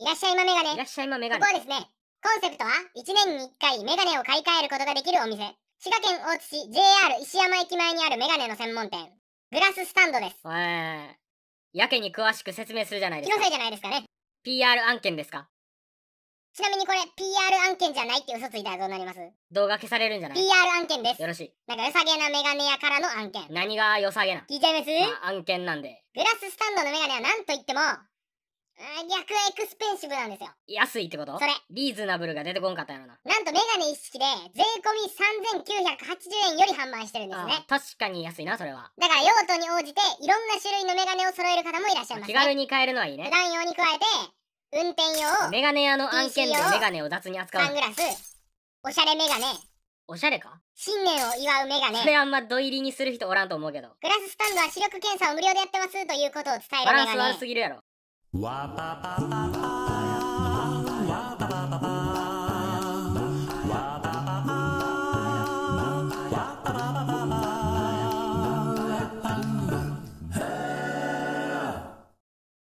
いらっしゃいまメガネ。いらっしゃいまメガネ。ここはですね、コンセプトは1年に1回メガネを買い替えることができるお店。滋賀県大津市 JR 石山駅前にあるメガネの専門店、グラススタンドです。やけに詳しく説明するじゃないです気か。のせいじゃないですかね。PR 案件ですかちなみにこれ PR 案件じゃないって嘘ついたらどうなります動画消されるんじゃない ?PR 案件です。よろしい。なんか良さげなメガネ屋からの案件。何が良さげな、聞いちゃいます、まあ、案件なんで。グラススタンドのメガネはなんと言っても、逆エクスペンシブなんですよ。安いってことそれ。リーズナブルが出てこんかったやろな。なんとメガネ一式で税込3980円より販売してるんですね。確かに安いな、それは。だから用途に応じていろんな種類のメガネを揃える方もいらっしゃいます、ね、気軽に買えるのはいいね。普段用に加えて、運転用、メガネ屋の案件でメガネを雑に扱う。サングラス、おしゃれメガネ、おしゃれか新年を祝うメガネ。それあんま土入りにする人おらんと思うけど。グラススタンドは視力検査を無料でやってますということを伝えるメガネ。バランス悪すぎるやろ。Wah wah wah wah. ba,